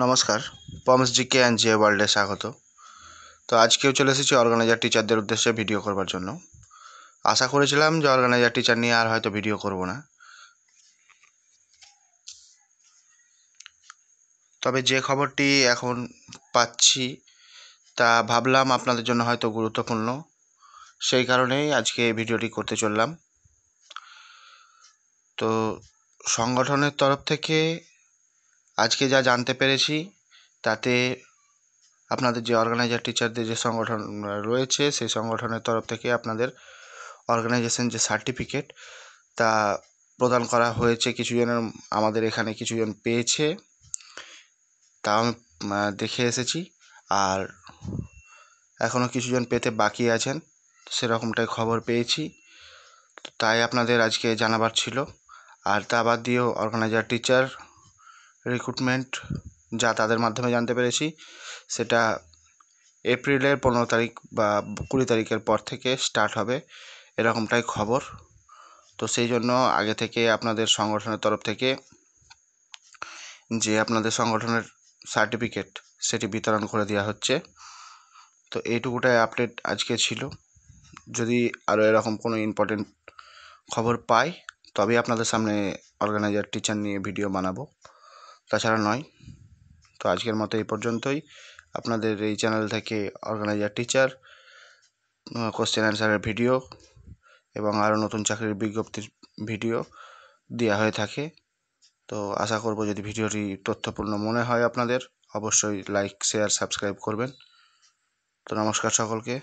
নমস্কার পমস GK and GA ওয়ার্ল্ডে স্বাগত তো আজকেও চলে এসেছি অর্গানাইজার টিচারদের উদ্দেশ্যে ভিডিও করবার জন্য আশা করেছিলাম যে অর্গানাইজার টিচার নিয়ে আর হয়তো ভিডিও করব না তবে যে খবরটি এখন পাচ্ছি তা ভাবলাম আপনাদের জন্য হয়তো গুরুত্বপূর্ণ সেই কারণেই আজকে ভিডিওটি করতে চললাম তো সংগঠনের তরফ থেকে আজকে যা জানতে পেরেছি তাতে আপনাদের যে অর্গানাইজার টিচারদের যে সংগঠন রয়েছে সেই সংগঠনের তরফ থেকে আপনাদের অর্গানাইজেশন যে সার্টিফিকেট তা প্রদান করা হয়েছে কিছুজনের আমাদের এখানে কিছুজন পেয়েছে তা আমি দেখে এসেছি আর এখনও কিছুজন পেতে বাকি আছেন সেরকমটাই খবর পেয়েছি তাই আপনাদের আজকে জানাবার ছিল আর তা বাদ দিয়েও অর্গানাইজার টিচার রিক্রুটমেন্ট যা তাদের মাধ্যমে জানতে পেরেছি সেটা এপ্রিলের পনেরো তারিখ বা কুড়ি তারিখের পর থেকে স্টার্ট হবে এরকমটাই খবর তো সেই জন্য আগে থেকে আপনাদের সংগঠনের তরফ থেকে যে আপনাদের সংগঠনের সার্টিফিকেট সেটি বিতরণ করে দেওয়া হচ্ছে তো এইটুকুটাই আপডেট আজকে ছিল যদি আরও এরকম কোনো ইম্পর্টেন্ট খবর পাই তবে আপনাদের সামনে অর্গানাইজার টিচার নিয়ে ভিডিও বানাবো তাছাড়া নয় তো আজকের মতো এই পর্যন্তই আপনাদের এই চ্যানেল থেকে অর্গানাইজার টিচার কোশ্চেন অ্যান্সারের ভিডিও এবং আরও নতুন চাকরির বিজ্ঞপ্তির ভিডিও দেওয়া হয়ে থাকে তো আশা করব যদি ভিডিওটি তথ্যপূর্ণ মনে হয় আপনাদের অবশ্যই লাইক শেয়ার সাবস্ক্রাইব করবেন তো নমস্কার সকলকে